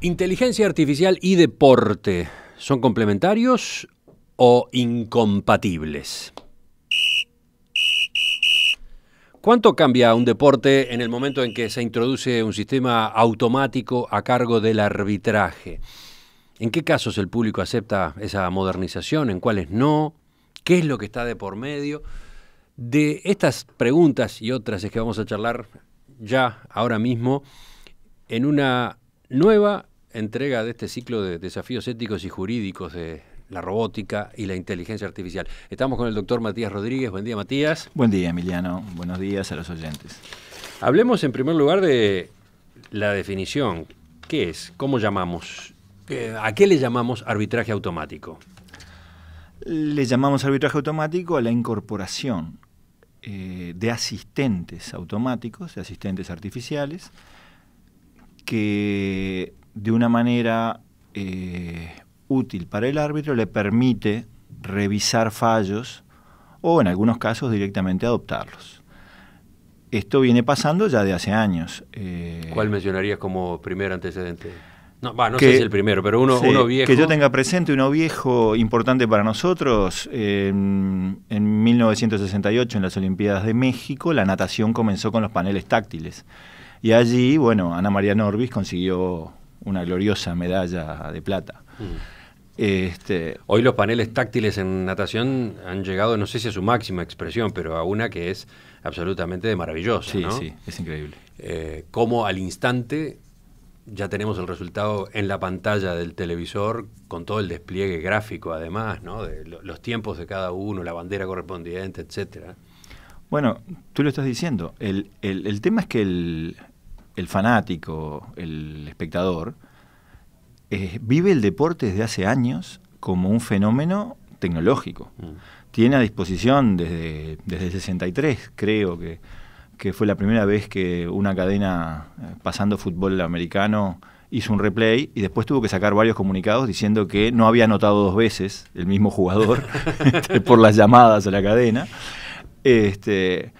Inteligencia artificial y deporte, ¿son complementarios o incompatibles? ¿Cuánto cambia un deporte en el momento en que se introduce un sistema automático a cargo del arbitraje? ¿En qué casos el público acepta esa modernización? ¿En cuáles no? ¿Qué es lo que está de por medio? De estas preguntas y otras es que vamos a charlar ya ahora mismo en una nueva entrega de este ciclo de desafíos éticos y jurídicos de la robótica y la inteligencia artificial. Estamos con el doctor Matías Rodríguez. Buen día, Matías. Buen día, Emiliano. Buenos días a los oyentes. Hablemos en primer lugar de la definición. ¿Qué es? ¿Cómo llamamos? ¿A qué le llamamos arbitraje automático? Le llamamos arbitraje automático a la incorporación eh, de asistentes automáticos, de asistentes artificiales, que de una manera eh, útil para el árbitro, le permite revisar fallos o en algunos casos directamente adoptarlos. Esto viene pasando ya de hace años. Eh, ¿Cuál mencionarías como primer antecedente? No, sé si es el primero, pero uno, viejo. Que yo tenga presente uno viejo importante para nosotros. en 1968, en las Olimpiadas de México, la natación comenzó con los paneles táctiles. Y allí, bueno, Ana María Norbis consiguió una gloriosa medalla de plata. Mm. Este, Hoy los paneles táctiles en natación han llegado, no sé si a su máxima expresión, pero a una que es absolutamente maravillosa. Sí, sí, es increíble. Eh, ¿Cómo como al instante ya tenemos el resultado en la pantalla del televisor con todo el despliegue gráfico, además, ¿no? de los tiempos de cada uno, la bandera correspondiente, etcétera. Bueno, tú lo estás diciendo. el tema es que el, el fanático, el espectador, eh, vive el deporte desde hace años como un fenómeno tecnológico. Mm. Tiene a disposición desde, el 63, creo que, fue la primera vez que una cadena eh, pasando fútbol americano hizo un replay y después tuvo que sacar varios comunicados diciendo que no había anotado dos veces el mismo jugador este, por las llamadas a la cadena. Este,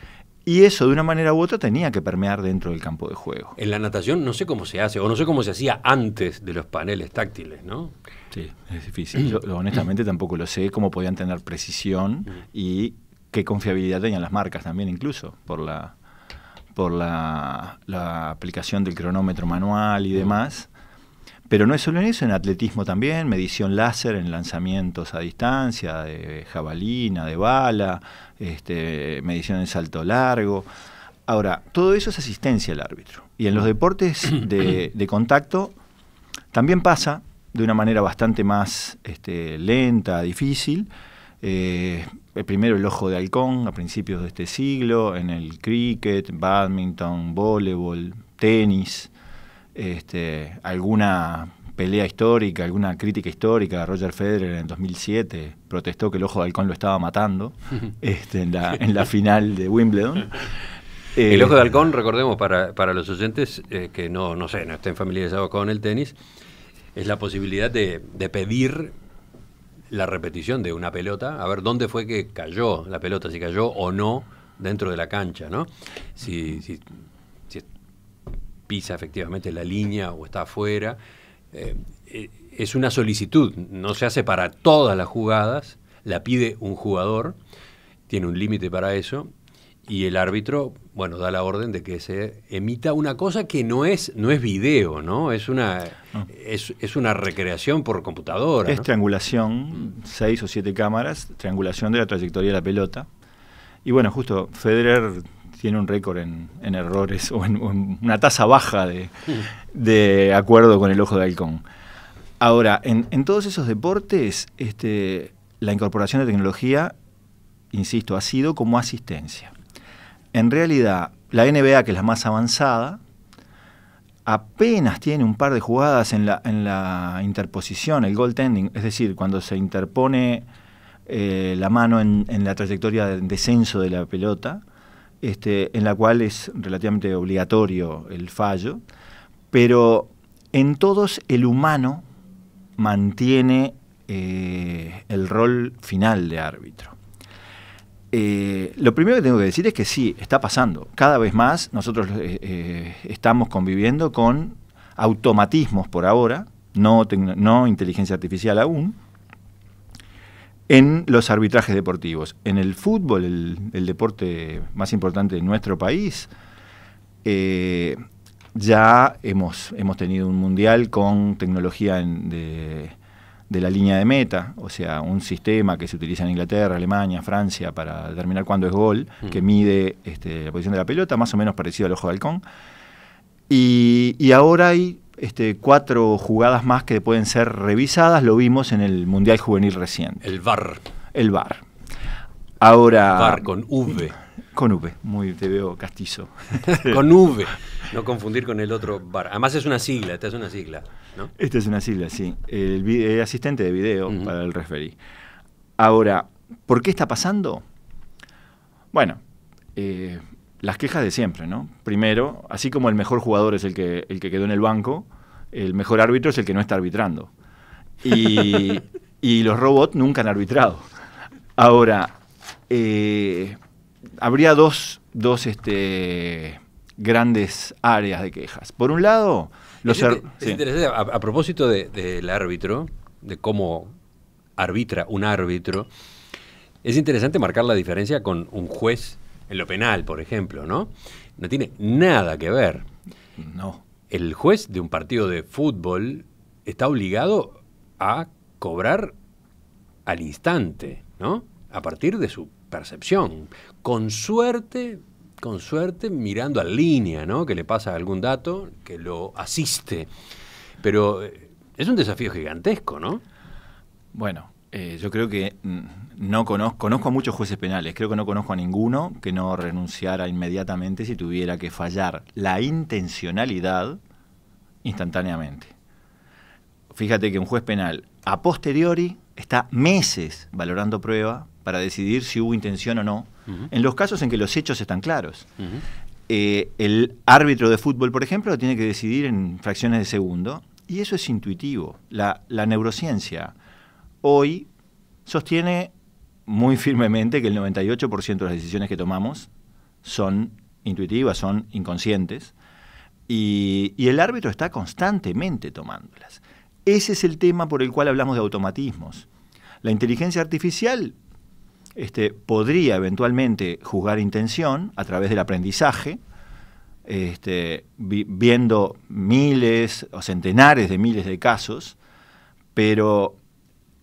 y eso, de una manera u otra, tenía que permear dentro del campo de juego. En la natación no sé cómo se hace, o no sé cómo se hacía antes de los paneles táctiles, ¿no? Sí, es difícil. Yo, honestamente tampoco lo sé, cómo podían tener precisión y qué confiabilidad tenían las marcas también, incluso, por la, por la aplicación del cronómetro manual y demás. Pero no es solo en eso, en atletismo también, medición láser en lanzamientos a distancia, de jabalina, de bala, este, medición en salto largo. Ahora, todo eso es asistencia al árbitro. Y en los deportes de, contacto también pasa de una manera bastante más este, lenta, difícil. Eh, primero el ojo de halcón a principios de este siglo, en el cricket, badminton, voleibol, tenis. Este, alguna pelea histórica, alguna crítica histórica. Roger Federer en 2007 protestó que el ojo de halcón lo estaba matando este, en, la, final de Wimbledon. el ojo de eh, halcón, recordemos para, los oyentes eh, que no, no sé, no estén familiarizados con el tenis, es la posibilidad de, pedir la repetición de una pelota, a ver dónde fue que cayó la pelota, si cayó o no dentro de la cancha, ¿no? Si, si pisa efectivamente la línea o está afuera. Eh, eh, es una solicitud, no se hace para todas las jugadas, la pide un jugador, tiene un límite para eso, y el árbitro, bueno, da la orden de que se emita una cosa que no es, no es video, ¿no? Es una, ah. es, una recreación por computadora. Es triangulación, seis o siete cámaras, triangulación de la trayectoria de la pelota. Y bueno, justo Federer tiene un récord en, errores o en, una tasa baja de, acuerdo con el ojo de halcón. Ahora, en, todos esos deportes, este, la incorporación de tecnología, insisto, ha sido como asistencia. En realidad, la NBA, que es la más avanzada, apenas tiene un par de jugadas en la, en la interposición, el goaltending, es decir, cuando se interpone eh, la mano en, en, la trayectoria de descenso de la pelota, este, en la cual es relativamente obligatorio el fallo, pero en todos el humano mantiene eh, el rol final de árbitro. Eh, lo primero que tengo que decir es que sí, está pasando. Cada vez más nosotros eh, estamos conviviendo con automatismos por ahora, no inteligencia artificial aún, en los arbitrajes deportivos. En el fútbol, el, deporte más importante de nuestro país, eh, ya hemos, hemos tenido un mundial con tecnología de, la línea de meta, o sea, un sistema que se utiliza en Inglaterra, Alemania, Francia para determinar cuándo es gol, que mide este, la posición de la pelota, más o menos parecido al ojo de halcón. y ahora hay este, cuatro jugadas más que pueden ser revisadas, lo vimos en el Mundial Juvenil reciente. El VAR. El VAR. Ahora... VAR con V. Con V, muy te veo castizo. con V, no confundir con el otro VAR. Además es una sigla, esta es una sigla, Esta es una sigla, sí. El, asistente de video para el referee. Ahora, ¿por qué está pasando? Bueno, eh, las quejas de siempre, ¿no? Primero, así como el mejor jugador es el que, el que quedó en el banco, el mejor árbitro es el que no está arbitrando. Y, y los robots nunca han arbitrado. Ahora, eh, habría dos, dos este, grandes áreas de quejas. Por un lado, los... a, propósito del árbitro, de cómo arbitra un árbitro, es interesante marcar la diferencia con un juez en lo penal, por ejemplo, ¿no? No tiene nada que ver. No. El juez de un partido de fútbol está obligado a cobrar al instante, ¿no? A partir de su percepción. Con suerte, con suerte mirando a línea, ¿no? Que le pasa algún dato que lo asiste. Pero eh, es un desafío gigantesco, ¿no? Bueno, eh, yo creo que mm, no conozco, conozco a muchos jueces penales, creo que no conozco a ninguno que no renunciara inmediatamente si tuviera que fallar la intencionalidad instantáneamente. Fíjate que un juez penal a posteriori está meses valorando prueba para decidir si hubo intención o no, en los casos en que los hechos están claros. Eh, el árbitro de fútbol, por ejemplo, lo tiene que decidir en fracciones de segundo, y eso es intuitivo. la neurociencia hoy sostiene muy firmemente que el 98% de las decisiones que tomamos son intuitivas, son inconscientes, y, el árbitro está constantemente tomándolas. Ese es el tema por el cual hablamos de automatismos. La inteligencia artificial este, podría eventualmente juzgar intención a través del aprendizaje, este, viendo miles o centenares de miles de casos, pero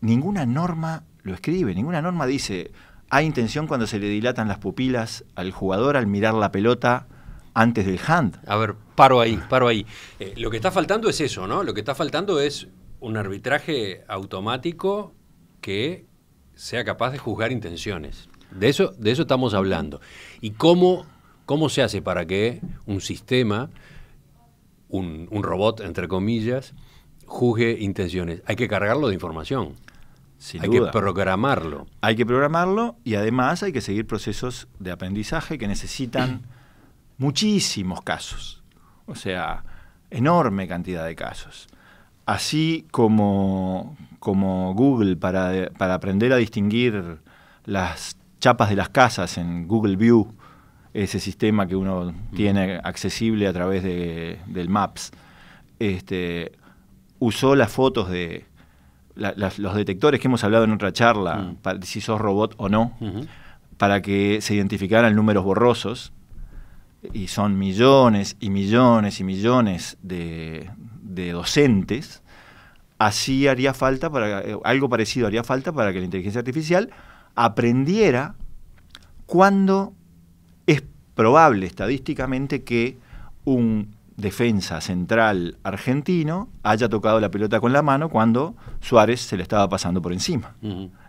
ninguna norma lo escribe, ninguna norma dice, hay intención cuando se le dilatan las pupilas al jugador al mirar la pelota antes del hand. A ver, paro ahí, paro ahí. Eh, lo que está faltando es eso, ¿no? Lo que está faltando es un arbitraje automático que sea capaz de juzgar intenciones. De eso, de eso estamos hablando. ¿Y cómo, se hace para que un sistema, un robot, entre comillas, juzgue intenciones. Hay que cargarlo de información. hay que programarlo. Hay que programarlo y además hay que seguir procesos de aprendizaje que necesitan muchísimos casos. O sea, enorme cantidad de casos. Así como, como Google para, para aprender a distinguir las chapas de las casas en Google View, ese sistema que uno mm. tiene accesible a través de, del Maps. Este, usó las fotos de los detectores que hemos hablado en otra charla, mm. para, si sos robot o no, para que se identificaran números borrosos. Y son millones y millones y millones de, docentes. Así haría falta, para, eh, algo parecido haría falta para que la inteligencia artificial aprendiera cuando es probable estadísticamente que un defensa central argentino haya tocado la pelota con la mano cuando Suárez se le estaba pasando por encima.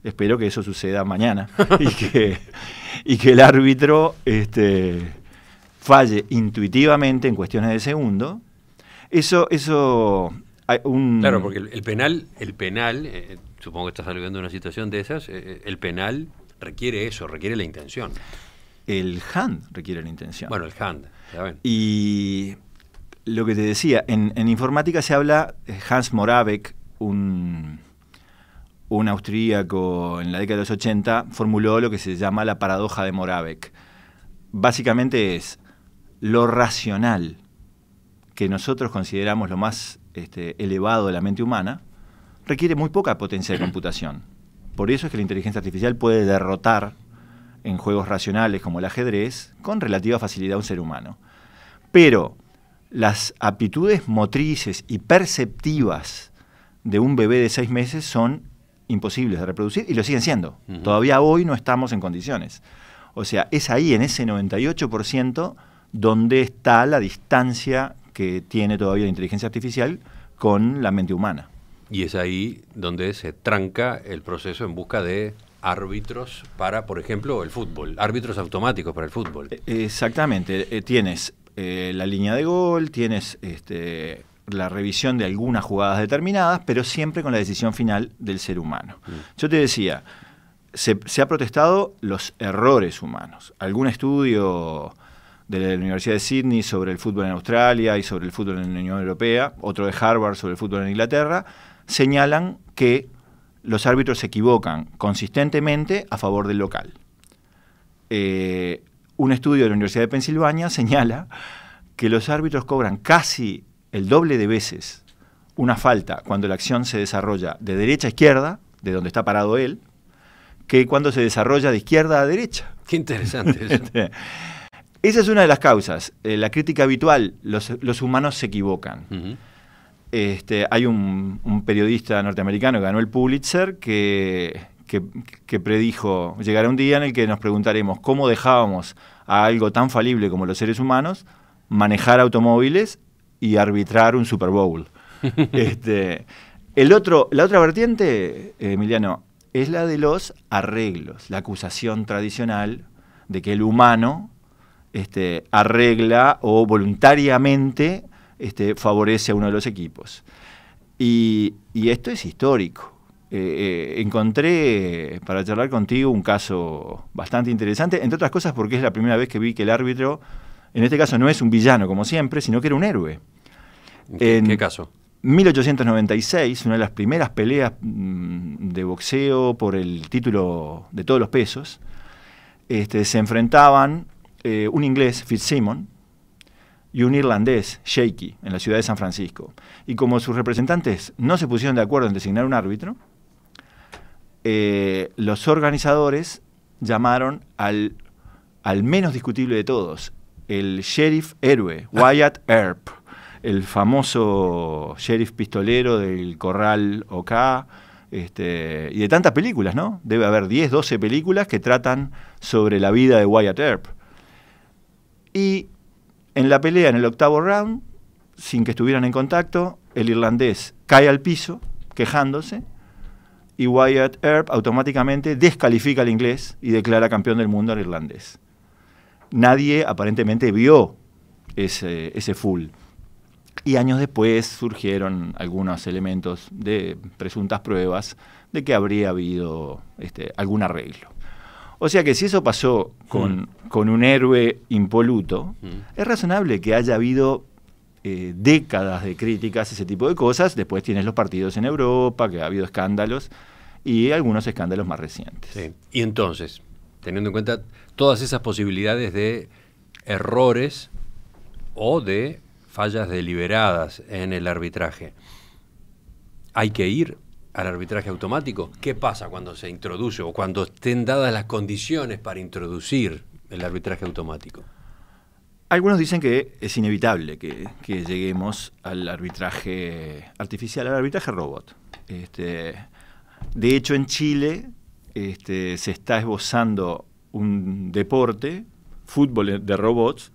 Espero que eso suceda mañana y, que, el árbitro este, falle intuitivamente en cuestiones de segundo. Eso, eso. Un... Claro, porque el, penal, el penal, eh, eh, supongo que estás saliendo una situación de esas, eh, el penal requiere eso, requiere la intención. El hand requiere la intención. Bueno, el hand. Y lo que te decía, en, informática se habla, eh, Hans Moravec, un, un, austríaco en la década de los 80, formuló lo que se llama la paradoja de Moravec. Básicamente es lo racional que nosotros consideramos lo más este, elevado de la mente humana, requiere muy poca potencia de computación. Por eso es que la inteligencia artificial puede derrotar en juegos racionales como el ajedrez con relativa facilidad a un ser humano. Pero las aptitudes motrices y perceptivas de un bebé de seis meses son imposibles de reproducir y lo siguen siendo. Todavía hoy no estamos en condiciones. O sea, es ahí, en ese 98%, donde está la distancia que tiene todavía la inteligencia artificial con la mente humana. Y es ahí donde se tranca el proceso en busca de árbitros para, por ejemplo, el fútbol, árbitros automáticos para el fútbol. E-, exactamente, eh, tienes eh, la línea de gol, tienes este, la revisión de algunas jugadas determinadas, pero siempre con la decisión final del ser humano. Mm. Yo te decía, se, han ha protestado los errores humanos. Algún estudio de la Universidad de Sydney sobre el fútbol en Australia y sobre el fútbol en la Unión Europea, otro de Harvard sobre el fútbol en Inglaterra, señalan que los árbitros se equivocan consistentemente a favor del local. Eh, un estudio de la Universidad de Pensilvania señala que los árbitros cobran casi el doble de veces una falta cuando la acción se desarrolla de derecha a izquierda, de donde está parado él, que cuando se desarrolla de izquierda a derecha. Qué interesante este, Esa es una de las causas. Eh, la crítica habitual, los, humanos se equivocan. Este, hay un, un, periodista norteamericano que ganó el Pulitzer que que, predijo, llegará un día en el que nos preguntaremos cómo dejábamos a algo tan falible como los seres humanos manejar automóviles y arbitrar un Super Bowl. este, el otro, la otra vertiente, Emiliano, es la de los arreglos, la acusación tradicional de que el humano este, arregla o voluntariamente este, favorece a uno de los equipos. y esto es histórico. Eh, eh, encontré para charlar contigo un caso bastante interesante, entre otras cosas porque es la primera vez que vi que el árbitro, en este caso no es un villano como siempre, sino que era un héroe. en qué caso? 1896, una de las primeras peleas mm, de boxeo por el título de todos los pesos, este, se enfrentaban eh, un inglés, Fitzsimon, y un irlandés, Shaky, en la ciudad de San Francisco. Y como sus representantes no se pusieron de acuerdo en designar un árbitro, eh, los organizadores llamaron al, al menos discutible de todos, el sheriff héroe, ah. Wyatt Earp, el famoso sheriff pistolero del Corral OK, este, y de tantas películas, ¿no? Debe haber 10, 12 películas que tratan sobre la vida de Wyatt Earp. Y en la pelea, en el octavo round, sin que estuvieran en contacto, el irlandés cae al piso, quejándose, y Wyatt Earp automáticamente descalifica al inglés y declara campeón del mundo al irlandés. Nadie aparentemente vio ese, ese full. Y años después surgieron algunos elementos de presuntas pruebas de que habría habido este, algún arreglo. O sea que si eso pasó con, mm. con un héroe impoluto, mm. es razonable que haya habido eh, décadas de críticas, ese tipo de cosas. Después tienes los partidos en Europa, que ha habido escándalos, y algunos escándalos más recientes. Y entonces, teniendo en cuenta todas esas posibilidades de errores o de fallas deliberadas en el arbitraje, ¿hay que ir al arbitraje automático? ¿Qué pasa cuando se introduce o cuando estén dadas las condiciones para introducir el arbitraje automático? Algunos dicen que es inevitable que, lleguemos al arbitraje artificial, al arbitraje robot. Este, de hecho, en Chile este, se está esbozando un deporte, fútbol de robots,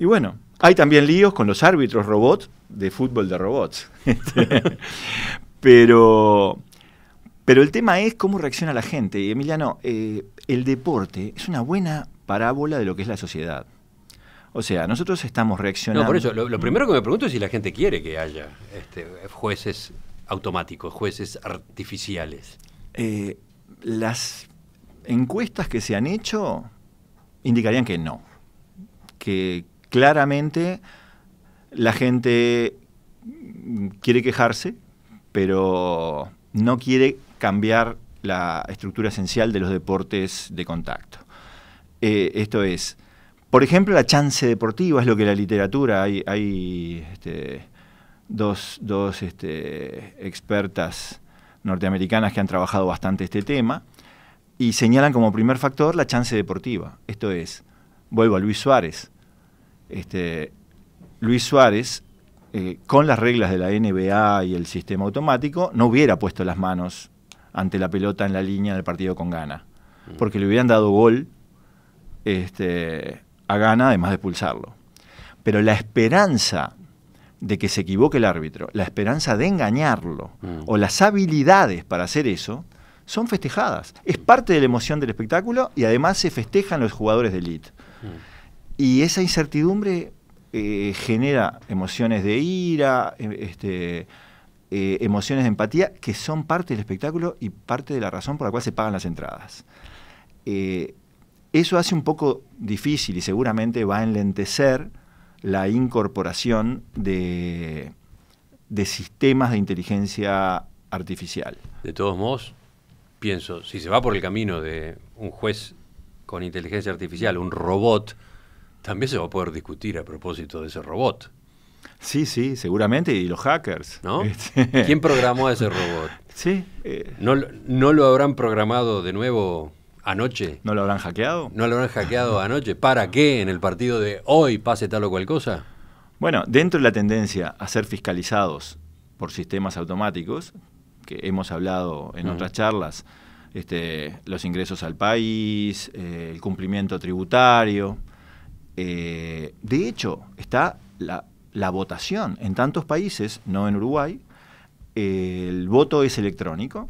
y bueno, hay también líos con los árbitros robots de fútbol de robots. Este, pero, pero el tema es cómo reacciona la gente. Y Emiliano, eh, el deporte es una buena parábola de lo que es la sociedad. O sea, nosotros estamos reaccionando. No, por eso, lo, primero que me pregunto es si la gente quiere que haya este, jueces automáticos, jueces artificiales. Eh, las encuestas que se han hecho indicarían que no. Que claramente la gente quiere quejarse, pero no quiere cambiar la estructura esencial de los deportes de contacto. Eh, esto es, por ejemplo, la chance deportiva es lo que la literatura, hay, hay este, dos, este, expertas norteamericanas que han trabajado bastante este tema y señalan como primer factor la chance deportiva. Esto es, vuelvo a Luis Suárez. Este, Luis Suárez, eh, con las reglas de la NBA y el sistema automático, no hubiera puesto las manos ante la pelota en la línea del partido con gana, mm. porque le hubieran dado gol a gana, además de expulsarlo. Pero la esperanza de que se equivoque el árbitro, la esperanza de engañarlo mm. o las habilidades para hacer eso, son festejadas. Es parte de la emoción del espectáculo y además se festejan los jugadores de elite. Mm. Y esa incertidumbre eh, genera emociones de ira, eh, este, eh, emociones de empatía, que son parte del espectáculo y parte de la razón por la cual se pagan las entradas. Eso hace un poco difícil y seguramente va a enlentecer la incorporación de, de sistemas de inteligencia artificial. De todos modos, pienso, si se va por el camino de un juez con inteligencia artificial, un robot, también se va a poder discutir a propósito de ese robot. Sí, sí, seguramente, y los hackers. ¿No? Este, ¿Quién programó a ese robot? Sí. Eh, ¿No, ¿No, lo habrán programado de nuevo anoche. ¿No lo habrán hackeado? ¿No lo habrán hackeado anoche? ¿Para qué en el partido de hoy pase tal o cual cosa? Bueno, dentro de la tendencia a ser fiscalizados por sistemas automáticos, que hemos hablado en otras charlas, este, los ingresos al país, eh, el cumplimiento tributario. Eh, de hecho, está la, votación en tantos países, no en Uruguay, el voto es electrónico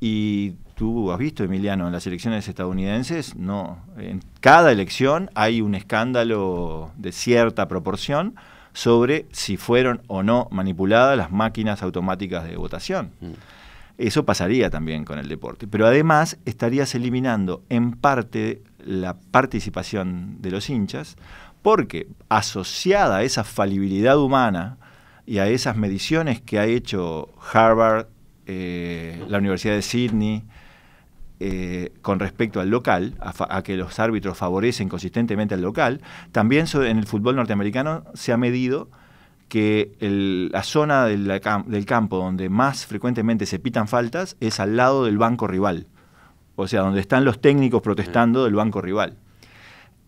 y tú has visto, Emiliano, en las elecciones estadounidenses, no. En cada elección hay un escándalo de cierta proporción sobre si fueron o no manipuladas las máquinas automáticas de votación. Mm. Eso pasaría también con el deporte. Pero además estarías eliminando en parte la participación de los hinchas, porque asociada a esa falibilidad humana y a esas mediciones que ha hecho Harvard, eh, la Universidad de Sydney, eh, con respecto al local, a, que los árbitros favorecen consistentemente al local, también en el fútbol norteamericano se ha medido que la zona del campo donde más frecuentemente se pitan faltas es al lado del banco rival, o sea, donde están los técnicos protestando del banco rival.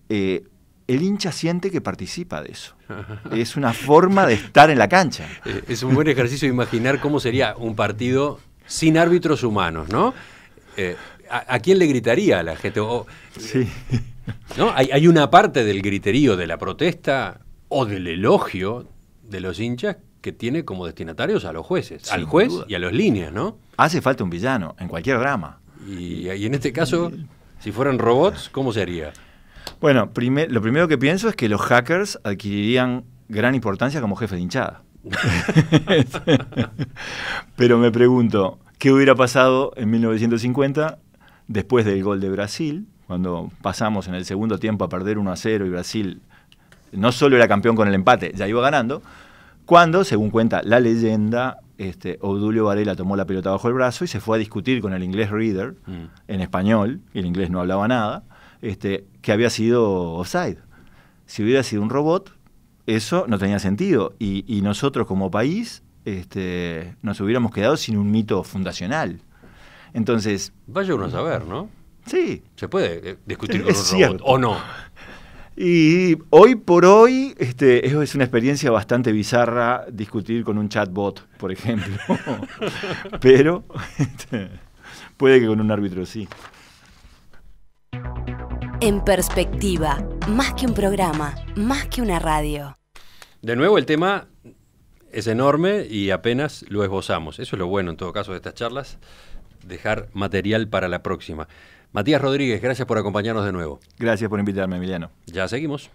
Eh, el hincha siente que participa de eso. Es una forma de estar en la cancha. Eh, es un buen ejercicio imaginar cómo sería un partido sin árbitros humanos, ¿no? ¿a, quién le gritaría a la gente? sí. ¿no? Hay, una parte del griterío, de la protesta o del elogio de los hinchas que tiene como destinatarios a los jueces, al juez y a los líneas, ¿no? Hace falta un villano en cualquier drama. Y, en este caso, si fueran robots, ¿cómo sería? Bueno, lo primero que pienso es que los hackers adquirirían gran importancia como jefe de hinchada. Pero me pregunto, ¿qué hubiera pasado en 1950 después del gol de Brasil, cuando pasamos en el segundo tiempo a perder 1 a 0 y Brasil no solo era campeón con el empate, ya iba ganando, cuando, según cuenta la leyenda, este, Obdulio Varela tomó la pelota bajo el brazo y se fue a discutir con el inglés Reader mm. en español, y el inglés no hablaba nada, este, que había sido offside. Si hubiera sido un robot, eso no tenía sentido. Y, nosotros como país este, nos hubiéramos quedado sin un mito fundacional. Entonces. Vaya uno a saber, ¿no? Sí. Se puede eh, discutir con un robot, o no. Y hoy por hoy este, es una experiencia bastante bizarra discutir con un chatbot, por ejemplo. Pero este, puede que con un árbitro sí. En perspectiva, más que un programa, más que una radio. De nuevo, el tema es enorme y apenas lo esbozamos. Eso es lo bueno en todo caso de estas charlas dejar material para la próxima. Matías Rodríguez, gracias por acompañarnos de nuevo. Gracias por invitarme, Emiliano. Ya seguimos.